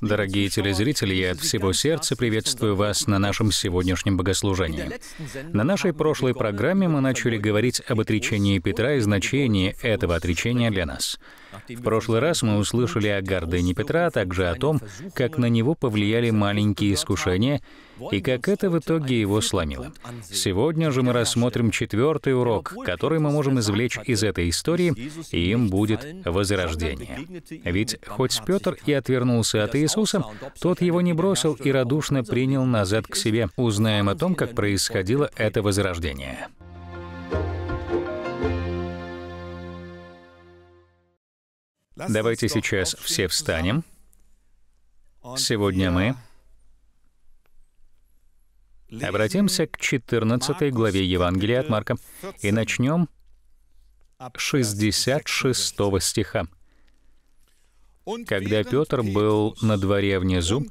Дорогие телезрители, я от всего сердца приветствую вас на нашем сегодняшнем богослужении. На нашей прошлой программе мы начали говорить об отречении Петра и значении этого отречения для нас — в прошлый раз мы услышали о гордыне Петра, а также о том, как на него повлияли маленькие искушения и как это в итоге его сломило. Сегодня же мы рассмотрим четвертый урок, который мы можем извлечь из этой истории, и им будет возрождение. Ведь хоть Петр и отвернулся от Иисуса, тот его не бросил и радушно принял назад к себе. Узнаем о том, как происходило это возрождение. Давайте сейчас все встанем. Сегодня мы обратимся к 14 главе Евангелия от Марка и начнем 66 стиха. Когда Петр был на дворе внизу,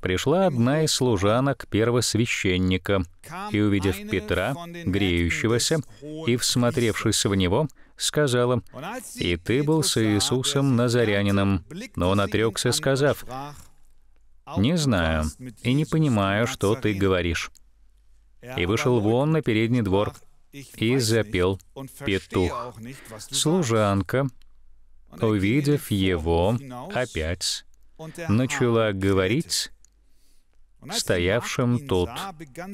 пришла одна из служанок первосвященника, и, увидев Петра, греющегося, и, всмотревшись в него, сказала, «И ты был с Иисусом Назарянином». Но он отрекся, сказав, «Не знаю и не понимаю, что ты говоришь». И вышел вон на передний двор и запел «Петух». А Служанка, увидев его, опять начала говорить стоявшим тут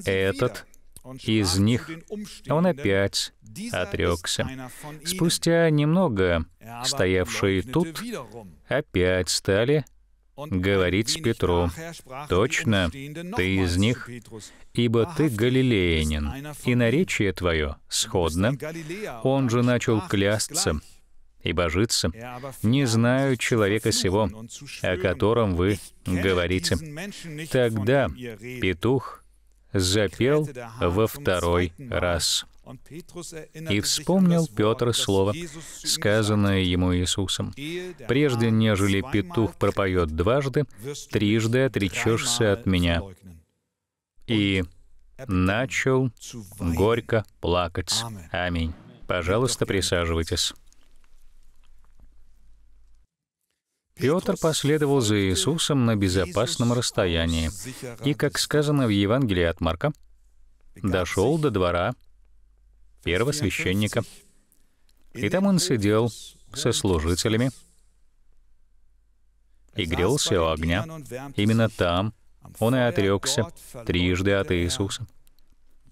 этот из них. Он опять отрекся. Спустя немного стоявшие тут опять стали говорить Петру, «Точно, ты из них, ибо ты галилеянин, и наречие твое сходно». Он же начал клясться, и божиться, не знаю человека сего, о котором вы говорите. Тогда петух запел во второй раз. И вспомнил Петр слово, сказанное ему Иисусом. «Прежде, нежели петух пропоет дважды, трижды отречешься от меня». И начал горько плакать. Аминь. Пожалуйста, присаживайтесь. Петр последовал за Иисусом на безопасном расстоянии и, как сказано в Евангелии от Марка, дошел до двора первосвященника. И там он сидел со служителями и грелся у огня. Именно там он и отрекся трижды от Иисуса.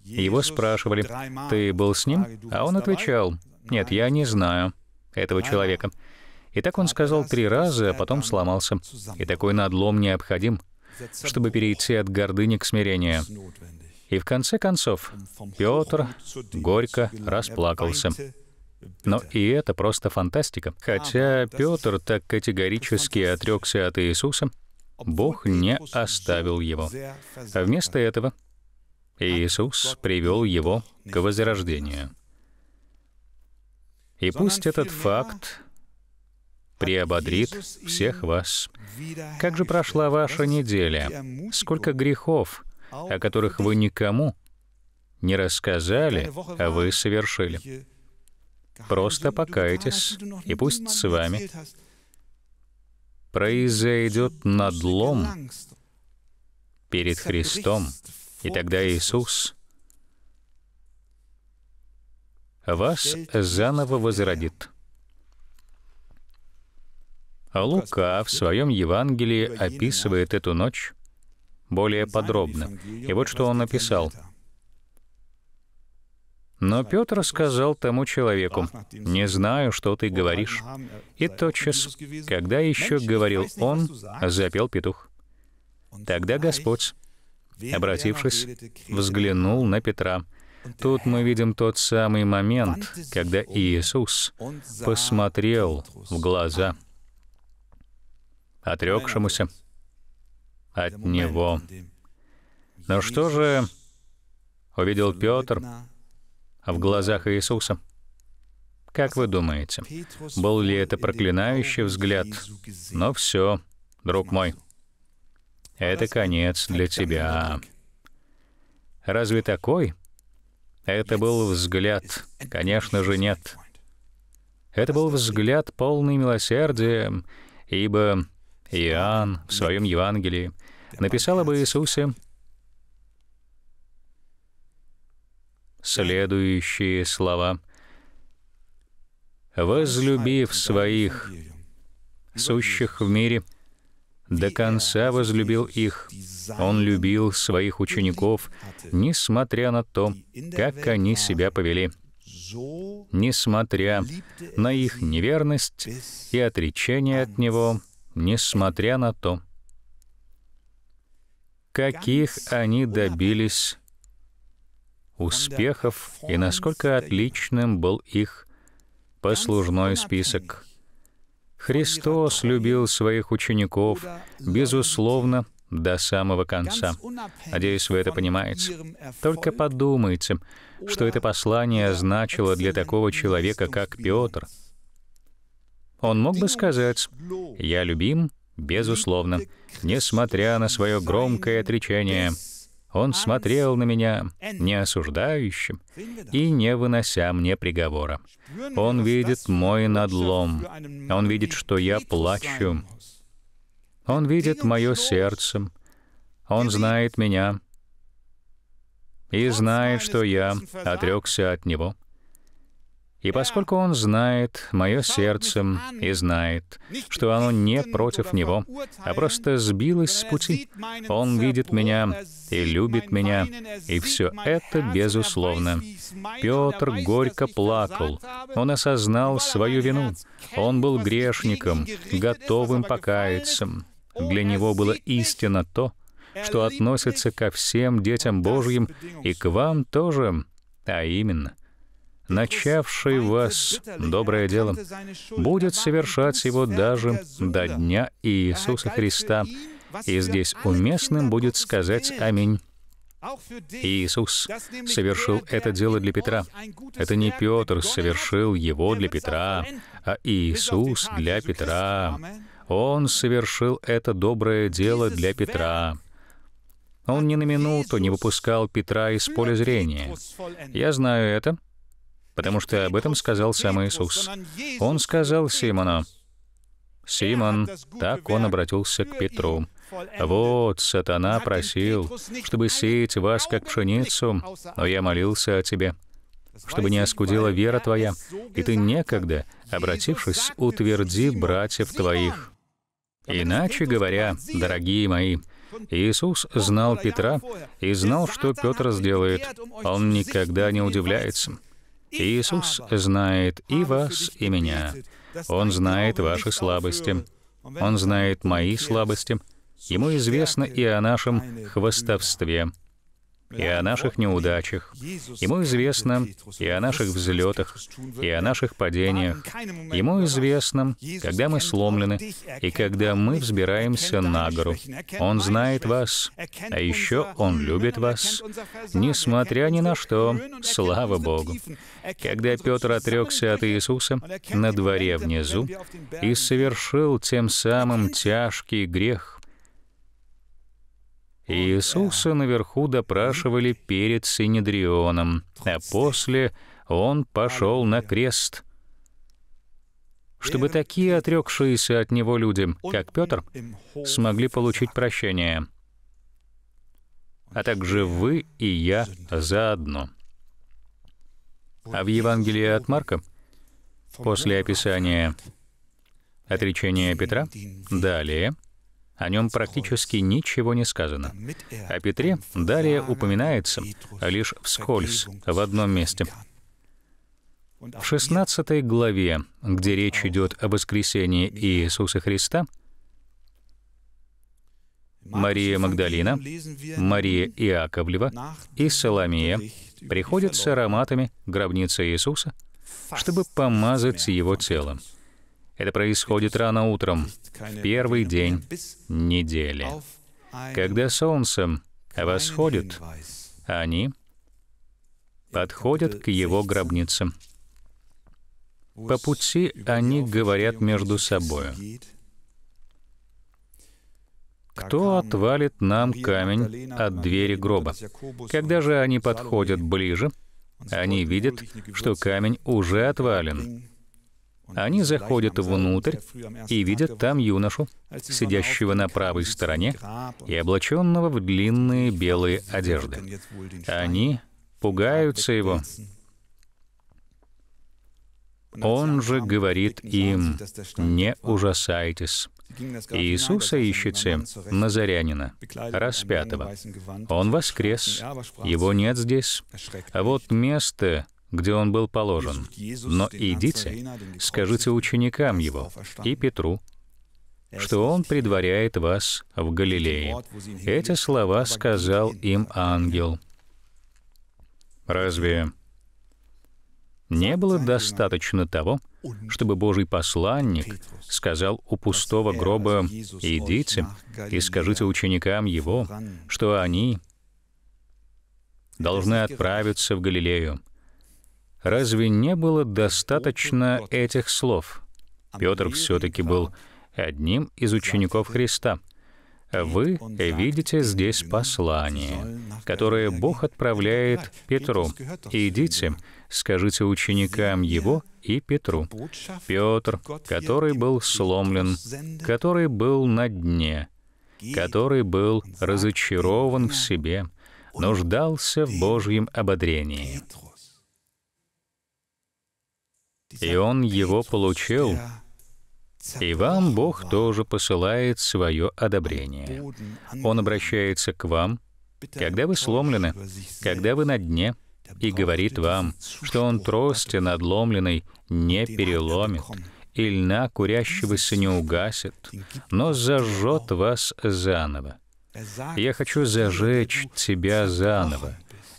Его спрашивали, «Ты был с ним?» А он отвечал, «Нет, я не знаю этого человека». И так он сказал три раза, а потом сломался. И такой надлом необходим, чтобы перейти от гордыни к смирению. И в конце концов, Петр горько расплакался. Но и это просто фантастика. А, Хотя Петр так категорически отрекся от Иисуса, Бог не оставил его. А вместо этого а Иисус привел его к возрождению. И пусть этот факт приободрит всех вас. Как же прошла ваша неделя? Сколько грехов, о которых вы никому не рассказали, а вы совершили? Просто покайтесь, и пусть с вами произойдет надлом перед Христом, и тогда Иисус вас заново возродит. Лука в своем Евангелии описывает эту ночь более подробно. И вот что он написал. Но Петр сказал тому человеку, «Не знаю, что ты говоришь». И тотчас, когда еще говорил он, запел петух. Тогда Господь, обратившись, взглянул на Петра. Тут мы видим тот самый момент, когда Иисус посмотрел в глаза отрекшемуся от него. Но что же увидел Петр в глазах Иисуса? Как вы думаете, был ли это проклинающий взгляд? Но ну все, друг мой, это конец для тебя. Разве такой? Это был взгляд. Конечно же, нет. Это был взгляд полный милосердия, ибо Иоанн в своем Евангелии написал об Иисусе следующие слова. «Возлюбив своих, сущих в мире, до конца возлюбил их. Он любил своих учеников, несмотря на то, как они себя повели, несмотря на их неверность и отречение от Него, несмотря на то, каких они добились успехов и насколько отличным был их послужной список. Христос любил своих учеников, безусловно, до самого конца. Надеюсь, вы это понимаете. Только подумайте, что это послание значило для такого человека, как Петр — он мог бы сказать, «Я любим, безусловно, несмотря на свое громкое отречение». Он смотрел на меня не осуждающим и не вынося мне приговора. Он видит мой надлом. Он видит, что я плачу. Он видит мое сердце. Он знает меня и знает, что я отрекся от него и поскольку он знает мое сердце и знает, что оно не против него, а просто сбилось с пути, он видит меня и любит меня, и все это безусловно. Петр горько плакал, он осознал свою вину, он был грешником, готовым покаяться. Для него было истинно то, что относится ко всем детям Божьим и к вам тоже, а именно, начавший вас доброе дело, будет совершать его даже до дня Иисуса Христа. И здесь уместным будет сказать «Аминь». Иисус совершил это дело для Петра. Это не Петр совершил его для Петра, а Иисус для Петра. Он совершил это доброе дело для Петра. Он ни на минуту не выпускал Петра из поля зрения. Я знаю это, потому что об этом сказал сам Иисус. Он сказал Симону, «Симон», так он обратился к Петру, «Вот, сатана просил, чтобы сеять вас, как пшеницу, но я молился о тебе, чтобы не оскудила вера твоя, и ты некогда, обратившись, утверди братьев твоих». Иначе говоря, дорогие мои, Иисус знал Петра и знал, что Петр сделает. Он никогда не удивляется. Иисус знает и вас, и меня. Он знает ваши слабости. Он знает мои слабости. Ему известно и о нашем хвостовстве, и о наших неудачах. Ему известно и о наших взлетах, и о наших падениях. Ему известно, когда мы сломлены, и когда мы взбираемся на гору. Он знает вас, а еще Он любит вас, несмотря ни на что, слава Богу. Когда Петр отрекся от Иисуса на дворе внизу и совершил тем самым тяжкий грех, Иисуса наверху допрашивали перед Синедрионом, а после он пошел на крест, чтобы такие отрекшиеся от него люди, как Петр, смогли получить прощение, а также вы и я заодно. А в Евангелии от Марка, после описания отречения Петра, далее — о нем практически ничего не сказано. О Петре далее упоминается лишь вскользь, в одном месте. В 16 главе, где речь идет о воскресении Иисуса Христа, Мария Магдалина, Мария Иаковлева и Соломия приходят с ароматами гробницы Иисуса, чтобы помазать его тело. Это происходит рано утром, в первый день недели. Когда солнце восходит, они подходят к его гробнице. По пути они говорят между собой. «Кто отвалит нам камень от двери гроба?» Когда же они подходят ближе, они видят, что камень уже отвален, они заходят внутрь и видят там юношу, сидящего на правой стороне и облаченного в длинные белые одежды. Они пугаются его. Он же говорит им, «Не ужасайтесь». Иисуса ищете Назарянина, распятого. Он воскрес, его нет здесь. А вот место, где он был положен. Но идите, скажите ученикам его и Петру, что он предваряет вас в Галилее. Эти слова сказал им ангел. Разве не было достаточно того, чтобы Божий посланник сказал у пустого гроба «Идите и скажите ученикам его, что они должны отправиться в Галилею, Разве не было достаточно этих слов? Петр все-таки был одним из учеников Христа. Вы видите здесь послание, которое Бог отправляет Петру. «Идите, скажите ученикам его и Петру». Петр, который был сломлен, который был на дне, который был разочарован в себе, нуждался в Божьем ободрении и он его получил, и вам Бог тоже посылает свое одобрение. Он обращается к вам, когда вы сломлены, когда вы на дне, и говорит вам, что он трости надломленной не переломит, и льна курящегося не угасит, но зажжет вас заново. Я хочу зажечь тебя заново.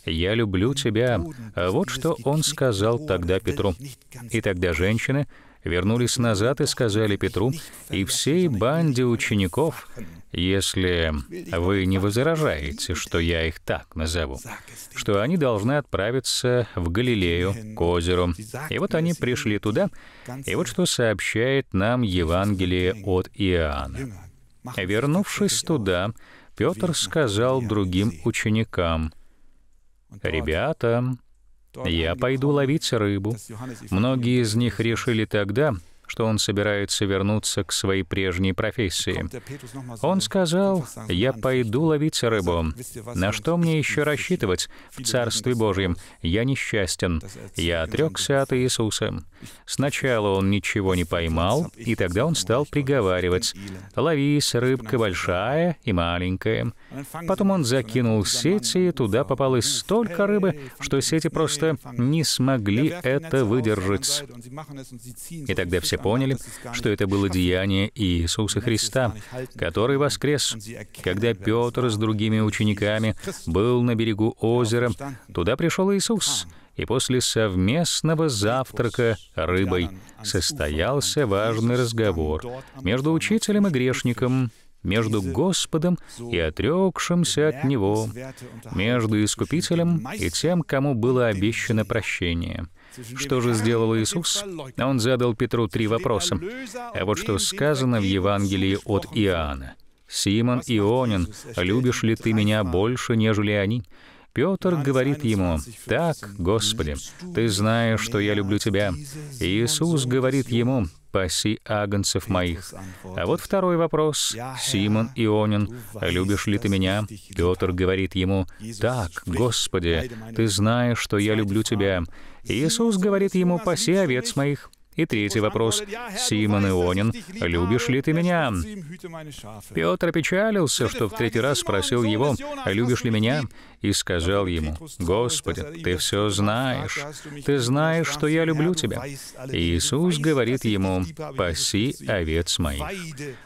«Я люблю тебя». Вот что он сказал тогда Петру. И тогда женщины вернулись назад и сказали Петру и всей банде учеников, если вы не возражаете, что я их так назову, что они должны отправиться в Галилею, к озеру. И вот они пришли туда, и вот что сообщает нам Евангелие от Иоанна. Вернувшись туда, Петр сказал другим ученикам, «Ребята, я пойду ловить рыбу». Многие из них решили тогда, что он собирается вернуться к своей прежней профессии. Он сказал, «Я пойду ловить рыбу. На что мне еще рассчитывать в Царстве Божьем? Я несчастен. Я отрекся от Иисуса». Сначала он ничего не поймал, и тогда он стал приговаривать, «Ловись, рыбка большая и маленькая». Потом он закинул сети, и туда попалось столько рыбы, что сети просто не смогли это выдержать. И тогда все поняли, что это было деяние Иисуса Христа, который воскрес. Когда Петр с другими учениками был на берегу озера, туда пришел Иисус, и после совместного завтрака рыбой состоялся важный разговор между учителем и грешником, между Господом и отрекшимся от Него, между Искупителем и тем, кому было обещано прощение — что же сделал Иисус? Он задал Петру три вопроса. А вот что сказано в Евангелии от Иоанна. «Симон Ионин, любишь ли ты меня больше, нежели они?» Петр говорит ему, «Так, Господи, Ты знаешь, что я люблю Тебя». Иисус говорит ему, паси агнцев моих». А вот второй вопрос. Симон Ионин, «Любишь ли ты меня?» Петр говорит ему, «Так, Господи, ты знаешь, что я люблю тебя». Иисус говорит ему, «Паси овец моих». И третий вопрос. «Симон Ионин, любишь ли ты меня?» Петр опечалился, что в третий раз спросил его, «Любишь ли меня?» И сказал ему, «Господи, ты все знаешь. Ты знаешь, что я люблю тебя». И Иисус говорит ему, «Паси овец моих».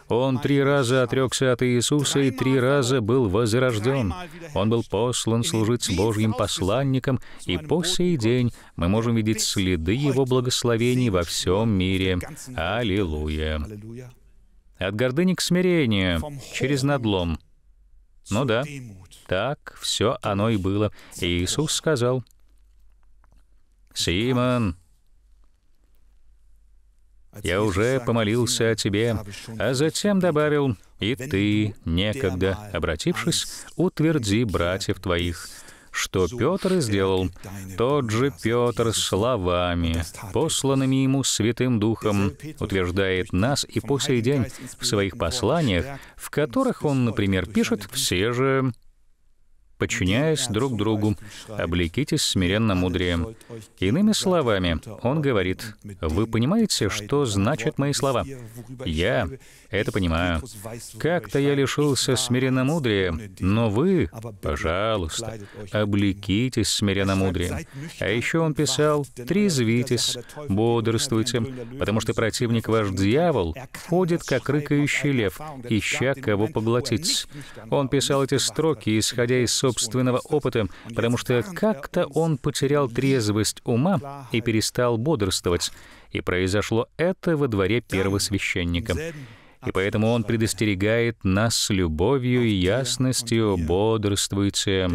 Он три раза отрекся от Иисуса и три раза был возрожден. Он был послан служить Божьим посланником, и по сей день мы можем видеть следы его благословений во всем всем мире. Аллилуйя. От гордыни к смирению, через надлом. Ну да, так все оно и было. Иисус сказал, «Симон, я уже помолился о тебе, а затем добавил, и ты, некогда обратившись, утверди братьев твоих что Петр сделал. Тот же Петр словами, посланными ему Святым Духом, утверждает нас и по сей день в своих посланиях, в которых он, например, пишет «Все же подчиняясь друг другу, облекитесь смиренно мудрием». Иными словами, он говорит, «Вы понимаете, что значат мои слова?» «Я это понимаю. Как-то я лишился смиренно мудрия, но вы, пожалуйста, облекитесь смиренно мудрием». А еще он писал, «Трезвитесь, бодрствуйте, потому что противник ваш дьявол ходит, как рыкающий лев, ища кого поглотить». Он писал эти строки, исходя из собственного собственного опыта, потому что как-то он потерял трезвость ума и перестал бодрствовать, и произошло это во дворе первосвященника. И поэтому он предостерегает нас с любовью и ясностью бодрствуйте.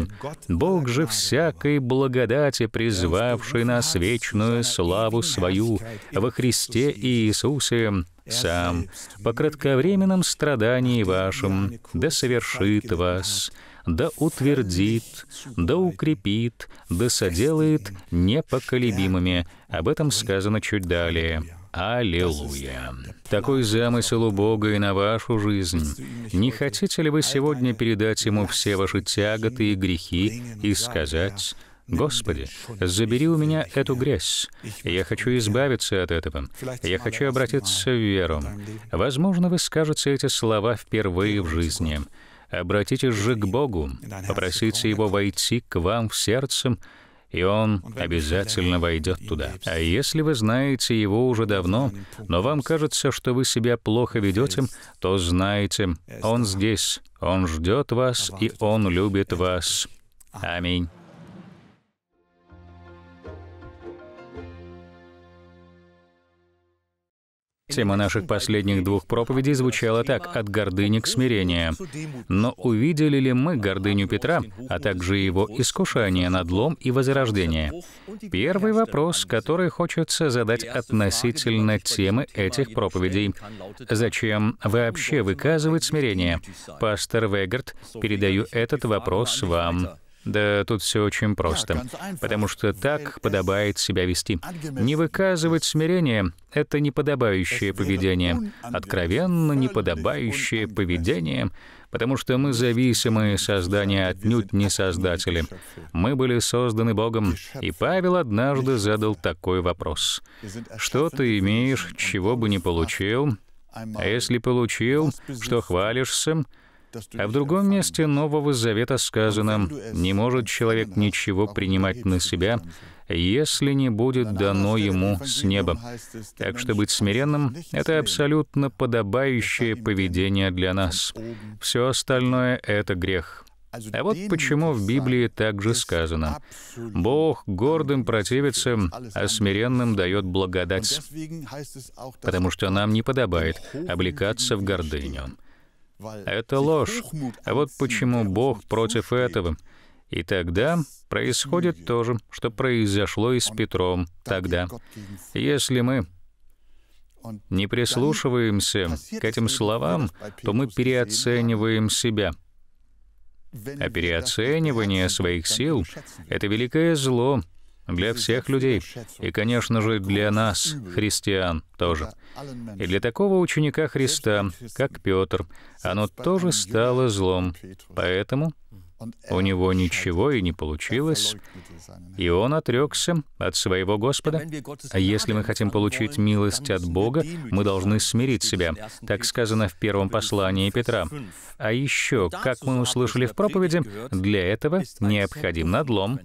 Бог же всякой благодати, призвавший нас вечную славу свою во Христе Иисусе, сам, по кратковременном страдании вашем, да совершит вас да утвердит, да укрепит, да соделает непоколебимыми. Об этом сказано чуть далее. Аллилуйя! Такой замысел у Бога и на вашу жизнь. Не хотите ли вы сегодня передать Ему все ваши тяготы и грехи и сказать, «Господи, забери у меня эту грязь. Я хочу избавиться от этого. Я хочу обратиться в веру». Возможно, вы скажете эти слова впервые в жизни. Обратитесь же к Богу, попросите Его войти к вам в сердце, и Он обязательно войдет туда. А если вы знаете Его уже давно, но вам кажется, что вы себя плохо ведете, то знайте, Он здесь, Он ждет вас, и Он любит вас. Аминь. Тема наших последних двух проповедей звучала так «От гордыни к смирению». Но увидели ли мы гордыню Петра, а также его искушение, надлом и возрождение? Первый вопрос, который хочется задать относительно темы этих проповедей. Зачем вообще выказывать смирение? Пастор Вегард, передаю этот вопрос вам. Да тут все очень просто, потому что так подобает себя вести. Не выказывать смирение — это неподобающее поведение, откровенно неподобающее поведение, потому что мы зависимые создания, отнюдь не создатели. Мы были созданы Богом, и Павел однажды задал такой вопрос. «Что ты имеешь, чего бы не получил? А если получил, что хвалишься?» А в другом месте Нового Завета сказано, «Не может человек ничего принимать на себя, если не будет дано ему с неба». Так что быть смиренным — это абсолютно подобающее поведение для нас. Все остальное — это грех. А вот почему в Библии также сказано «Бог гордым противится, а смиренным дает благодать», потому что нам не подобает облекаться в гордыню. Это ложь. А вот почему Бог против этого. И тогда происходит то же, что произошло и с Петром тогда. Если мы не прислушиваемся к этим словам, то мы переоцениваем себя. А переоценивание своих сил — это великое зло, для всех людей, и, конечно же, для нас, христиан, тоже. И для такого ученика Христа, как Петр, оно тоже стало злом. Поэтому у него ничего и не получилось, и он отрекся от своего Господа. А если мы хотим получить милость от Бога, мы должны смирить себя. Так сказано в первом послании Петра. А еще, как мы услышали в проповеди, для этого необходим надлом.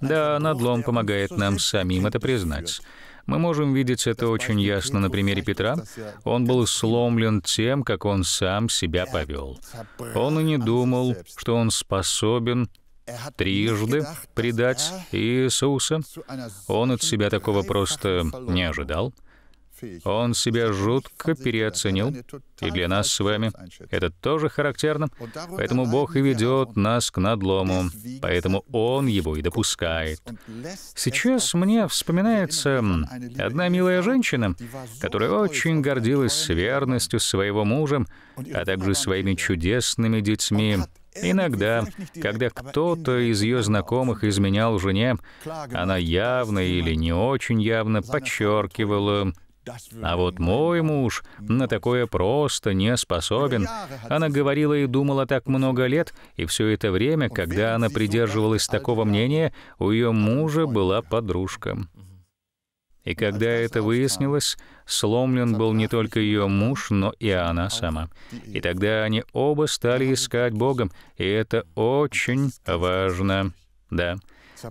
Да, надлом помогает нам самим это признать. Мы можем видеть это очень ясно на примере Петра. Он был сломлен тем, как он сам себя повел. Он и не думал, что он способен трижды предать Иисуса. Он от себя такого просто не ожидал. Он себя жутко переоценил, и для нас с вами это тоже характерно, поэтому Бог и ведет нас к надлому, поэтому Он его и допускает. Сейчас мне вспоминается одна милая женщина, которая очень гордилась верностью своего мужа, а также своими чудесными детьми, Иногда, когда кто-то из ее знакомых изменял жене, она явно или не очень явно подчеркивала а вот мой муж на такое просто не способен. Она говорила и думала так много лет, и все это время, когда она придерживалась такого мнения, у ее мужа была подружка. И когда это выяснилось, сломлен был не только ее муж, но и она сама. И тогда они оба стали искать Бога, и это очень важно. Да.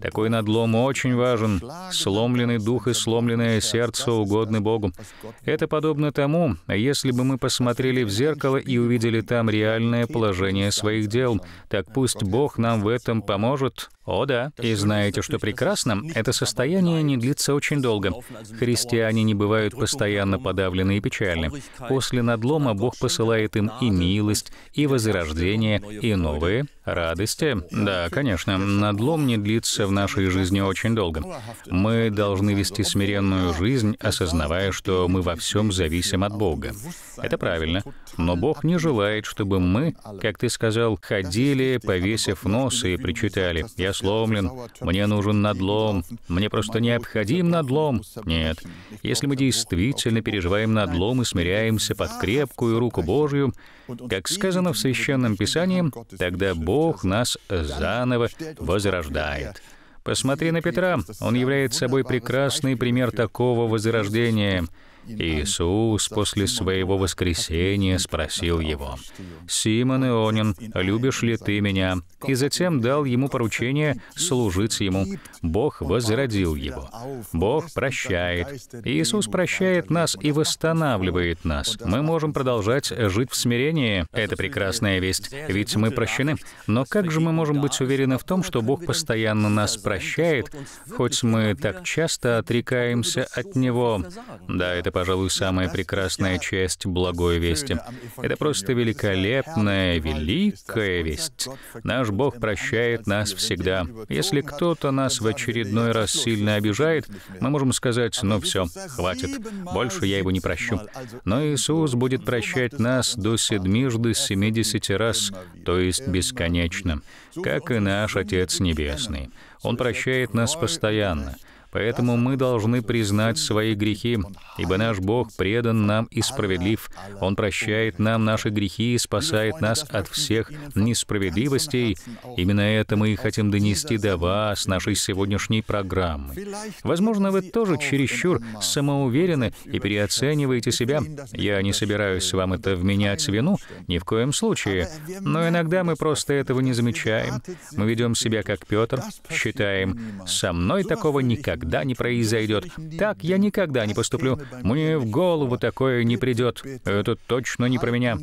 Такой надлом очень важен. Сломленный дух и сломленное сердце угодны Богу. Это подобно тому, если бы мы посмотрели в зеркало и увидели там реальное положение своих дел. Так пусть Бог нам в этом поможет. О да, и знаете, что прекрасно? Это состояние не длится очень долго. Христиане не бывают постоянно подавлены и печальны. После надлома Бог посылает им и милость, и возрождение, и новые радости. Да, конечно, надлом не длится в нашей жизни очень долго. Мы должны вести смиренную жизнь, осознавая, что мы во всем зависим от Бога. Это правильно. Но Бог не желает, чтобы мы, как ты сказал, ходили, повесив нос и причитали, «Я сломлен, мне нужен надлом, мне просто необходим надлом». Нет. Если мы действительно переживаем надлом и смиряемся под крепкую руку Божью, как сказано в Священном Писании, тогда Бог нас заново возрождает. Посмотри на Петра. Он является собой прекрасный пример такого возрождения. Иисус после своего воскресения спросил его, «Симон Ионин, любишь ли ты меня?» И затем дал ему поручение служить ему. Бог возродил его. Бог прощает. Иисус прощает нас и восстанавливает нас. Мы можем продолжать жить в смирении. Это прекрасная весть, ведь мы прощены. Но как же мы можем быть уверены в том, что Бог постоянно нас прощает, хоть мы так часто отрекаемся от Него? Да, это пожалуй, самая прекрасная часть благой вести. Это просто великолепная, великая весть. Наш Бог прощает нас всегда. Если кто-то нас в очередной раз сильно обижает, мы можем сказать, ну все, хватит, больше я его не прощу. Но Иисус будет прощать нас до седмижды семидесяти раз, то есть бесконечно, как и наш Отец Небесный. Он прощает нас постоянно. Поэтому мы должны признать свои грехи, ибо наш Бог предан нам и справедлив. Он прощает нам наши грехи и спасает нас от всех несправедливостей. Именно это мы и хотим донести до вас, нашей сегодняшней программы. Возможно, вы тоже чересчур самоуверены и переоцениваете себя. Я не собираюсь вам это вменять вину, ни в коем случае. Но иногда мы просто этого не замечаем. Мы ведем себя как Петр, считаем, со мной такого никогда никогда не произойдет. Так я никогда не поступлю. Мне в голову такое не придет. Это точно не про меня.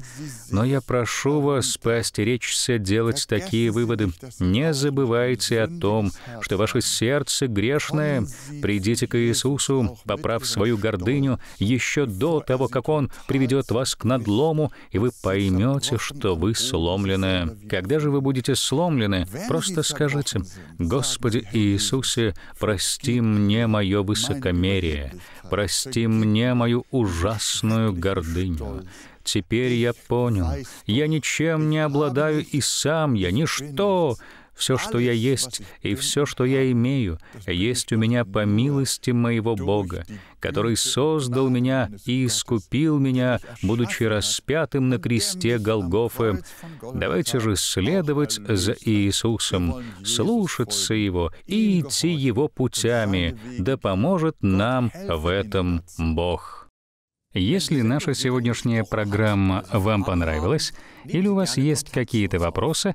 Но я прошу вас поостеречься делать такие выводы. Не забывайте о том, что ваше сердце грешное. Придите к Иисусу, поправ свою гордыню, еще до того, как Он приведет вас к надлому, и вы поймете, что вы сломлены. Когда же вы будете сломлены, просто скажите, «Господи Иисусе, простим мне мое высокомерие, прости мне мою ужасную гордыню. Теперь я понял, я ничем не обладаю и сам я ничто, все, что я есть, и все, что я имею, есть у меня по милости моего Бога, который создал меня и искупил меня, будучи распятым на кресте Голгофы. Давайте же следовать за Иисусом, слушаться Его и идти Его путями, да поможет нам в этом Бог. Если наша сегодняшняя программа вам понравилась или у вас есть какие-то вопросы,